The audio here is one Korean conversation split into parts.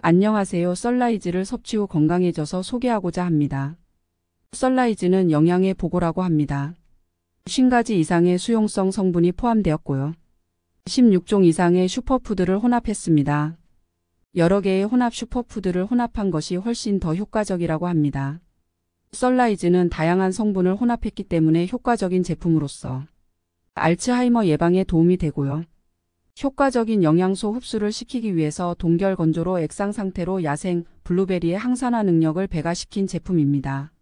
안녕하세요. 썰라이즈를 섭취 후 건강해져서 소개하고자 합니다. 썰라이즈는 영양의 보고라고 합니다. 50가지 이상의 수용성 성분이 포함되었고요. 16종 이상의 슈퍼푸드를 혼합했습니다. 여러 개의 혼합 슈퍼푸드를 혼합한 것이 훨씬 더 효과적이라고 합니다. 썰라이즈는 다양한 성분을 혼합했기 때문에 효과적인 제품으로서 알츠하이머 예방에 도움이 되고요. 효과적인 영양소 흡수를 시키기 위해서 동결 건조로 액상 상태로 야생 블루베리의 항산화 능력을 배가시킨 제품입니다.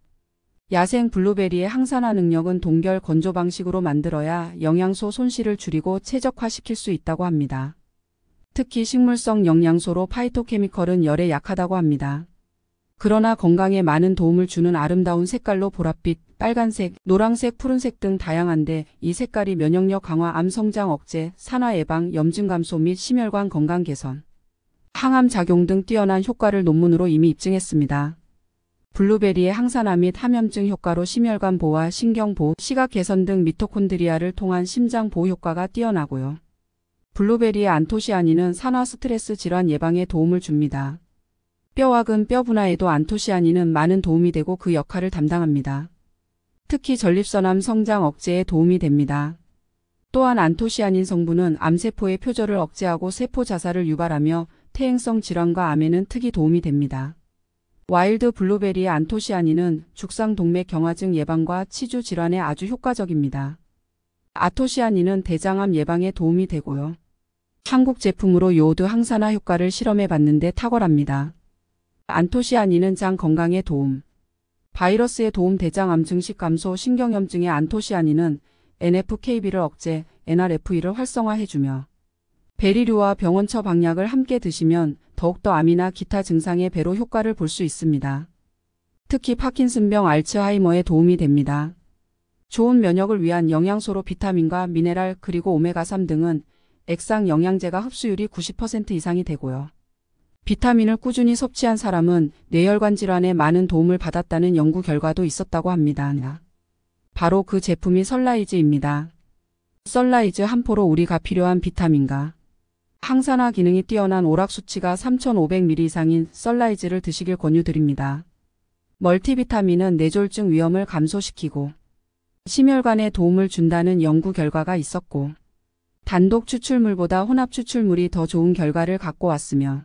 야생 블루베리의 항산화 능력은 동결 건조 방식으로 만들어야 영양소 손실을 줄이고 최적화시킬 수 있다고 합니다. 특히 식물성 영양소로 파이토케미컬은 열에 약하다고 합니다. 그러나 건강에 많은 도움을 주는 아름다운 색깔로 보랏빛, 빨간색, 노란색 푸른색 등 다양한데 이 색깔이 면역력 강화, 암 성장 억제, 산화 예방, 염증 감소 및 심혈관 건강 개선, 항암 작용 등 뛰어난 효과를 논문으로 이미 입증했습니다. 블루베리의 항산화 및 함염증 효과로 심혈관 보호와 신경 보호, 시각 개선 등 미토콘드리아를 통한 심장 보호 효과가 뛰어나고요. 블루베리의 안토시아닌은 산화 스트레스 질환 예방에 도움을 줍니다. 뼈와 근, 뼈 분화에도 안토시아닌은 많은 도움이 되고 그 역할을 담당합니다. 특히 전립선암 성장 억제에 도움이 됩니다. 또한 안토시아닌 성분은 암세포의 표절을 억제하고 세포 자살을 유발하며 퇴행성 질환과 암에는 특히 도움이 됩니다. 와일드 블루베리 안토시아닌은 죽상동맥 경화증 예방과 치주 질환에 아주 효과적입니다. 아토시아닌은 대장암 예방에 도움이 되고요. 한국 제품으로 요오드 항산화 효과를 실험해 봤는데 탁월합니다. 안토시아닌은 장 건강에 도움, 바이러스의 도움 대장암 증식 감소 신경염증의 안토시아닌은 NFKB를 억제, NRF2를 활성화해주며 베리류와 병원처 방약을 함께 드시면 더욱더 암이나 기타 증상의 배로 효과를 볼 수 있습니다. 특히 파킨슨병 알츠하이머에 도움이 됩니다. 좋은 면역을 위한 영양소로 비타민과 미네랄 그리고 오메가3 등은 액상 영양제가 흡수율이 90% 이상이 되고요. 비타민을 꾸준히 섭취한 사람은 뇌혈관 질환에 많은 도움을 받았다는 연구 결과도 있었다고 합니다. 바로 그 제품이 설라이즈입니다. 설라이즈 한 포로 우리가 필요한 비타민과 항산화 기능이 뛰어난 오락 수치가 3,500ml 이상인 설라이즈를 드시길 권유드립니다. 멀티비타민은 뇌졸중 위험을 감소시키고 심혈관에 도움을 준다는 연구 결과가 있었고 단독 추출물보다 혼합 추출물이 더 좋은 결과를 갖고 왔으며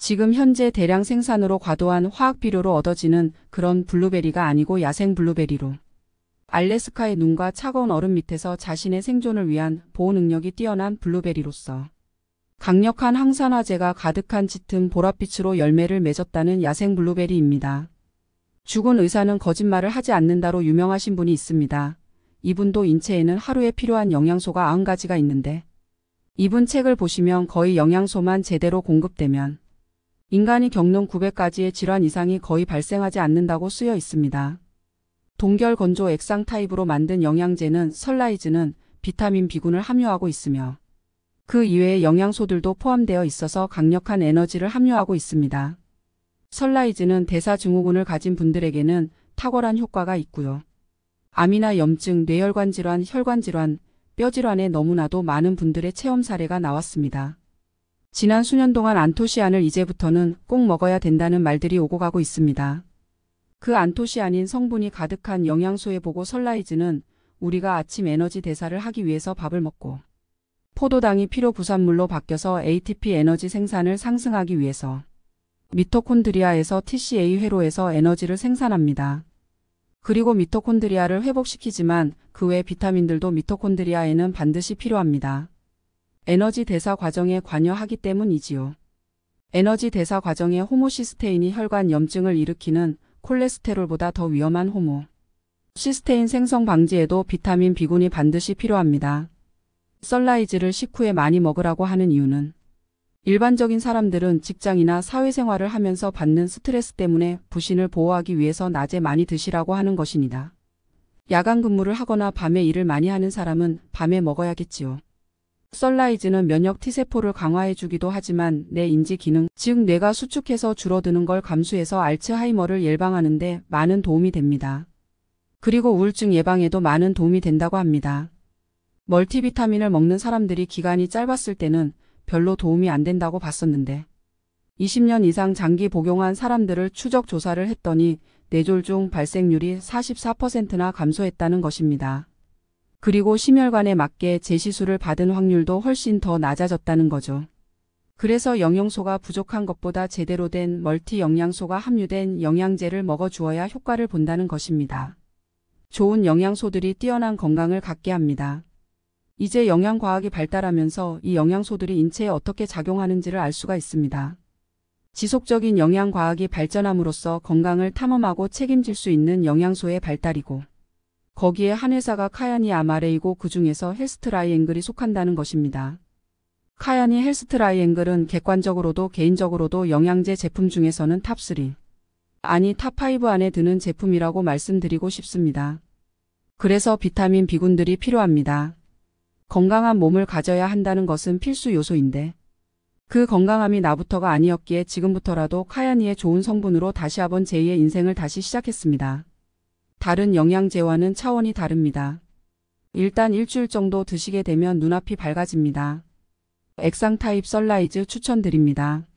지금 현재 대량 생산으로 과도한 화학 비료로 얻어지는 그런 블루베리가 아니고 야생 블루베리로 알래스카의 눈과 차가운 얼음 밑에서 자신의 생존을 위한 보호 능력이 뛰어난 블루베리로서 강력한 항산화제가 가득한 짙은 보랏빛으로 열매를 맺었다는 야생 블루베리입니다. 죽은 의사는 거짓말을 하지 않는다로 유명하신 분이 있습니다. 이분도 인체에는 하루에 필요한 영양소가 90가지가 있는데 이분 책을 보시면 거의 영양소만 제대로 공급되면 인간이 겪는 900가지의 질환 이상이 거의 발생하지 않는다고 쓰여 있습니다. 동결 건조 액상 타입으로 만든 영양제는 설라이즈는 비타민 B군을 함유하고 있으며 그 이외의 영양소들도 포함되어 있어서 강력한 에너지를 함유하고 있습니다. 설라이즈는 대사증후군을 가진 분들에게는 탁월한 효과가 있고요. 암이나 염증, 뇌혈관 질환, 혈관 질환, 뼈 질환에 너무나도 많은 분들의 체험 사례가 나왔습니다. 지난 수년 동안 안토시안을 이제부터는 꼭 먹어야 된다는 말들이 오고 가고 있습니다. 그 안토시안인 성분이 가득한 영양소에 보고 설라이즈는 우리가 아침 에너지 대사를 하기 위해서 밥을 먹고 포도당이 피로 부산물로 바뀌어서 ATP 에너지 생산을 상승하기 위해서 미토콘드리아에서 TCA 회로에서 에너지를 생산합니다. 그리고 미토콘드리아를 회복시키지만 그 외 비타민들도 미토콘드리아에는 반드시 필요합니다. 에너지 대사 과정에 관여하기 때문이지요. 에너지 대사 과정에 호모시스테인이 혈관 염증을 일으키는 콜레스테롤보다 더 위험한 호모. 시스테인 생성 방지에도 비타민 B군이 반드시 필요합니다. 썰라이즈를 식후에 많이 먹으라고 하는 이유는 일반적인 사람들은 직장이나 사회생활을 하면서 받는 스트레스 때문에 부신을 보호하기 위해서 낮에 많이 드시라고 하는 것입니다. 야간 근무를 하거나 밤에 일을 많이 하는 사람은 밤에 먹어야겠지요. 썰라이즈는 면역 T세포를 강화해주기도 하지만 뇌 인지 기능, 즉 뇌가 수축해서 줄어드는 걸 감수해서 알츠하이머를 예방하는데 많은 도움이 됩니다. 그리고 우울증 예방에도 많은 도움이 된다고 합니다. 멀티비타민을 먹는 사람들이 기간이 짧았을 때는 별로 도움이 안 된다고 봤었는데 20년 이상 장기 복용한 사람들을 추적 조사를 했더니 뇌졸중 발생률이 44%나 감소했다는 것입니다. 그리고 심혈관에 맞게 제시술을 받은 확률도 훨씬 더 낮아졌다는 거죠. 그래서 영양소가 부족한 것보다 제대로 된 멀티 영양소가 함유된 영양제를 먹어주어야 효과를 본다는 것입니다. 좋은 영양소들이 뛰어난 건강을 갖게 합니다. 이제 영양과학이 발달하면서 이 영양소들이 인체에 어떻게 작용하는지를 알 수가 있습니다. 지속적인 영양과학이 발전함으로써 건강을 탐험하고 책임질 수 있는 영양소의 발달이고 거기에 한 회사가 카야니 아마레이고 그 중에서 헬스트라이앵글이 속한다는 것입니다. 카야니 헬스트라이앵글은 객관적으로도 개인적으로도 영양제 제품 중에서는 탑3, 아니 탑5 안에 드는 제품이라고 말씀드리고 싶습니다. 그래서 비타민 B군들이 필요합니다. 건강한 몸을 가져야 한다는 것은 필수 요소인데 그 건강함이 나부터가 아니었기에 지금부터라도 카야니의 좋은 성분으로 다시 한번 제2의 인생을 다시 시작했습니다. 다른 영양제와는 차원이 다릅니다. 일단 일주일 정도 드시게 되면 눈앞이 밝아집니다. 액상 타입 썰라이즈 추천드립니다.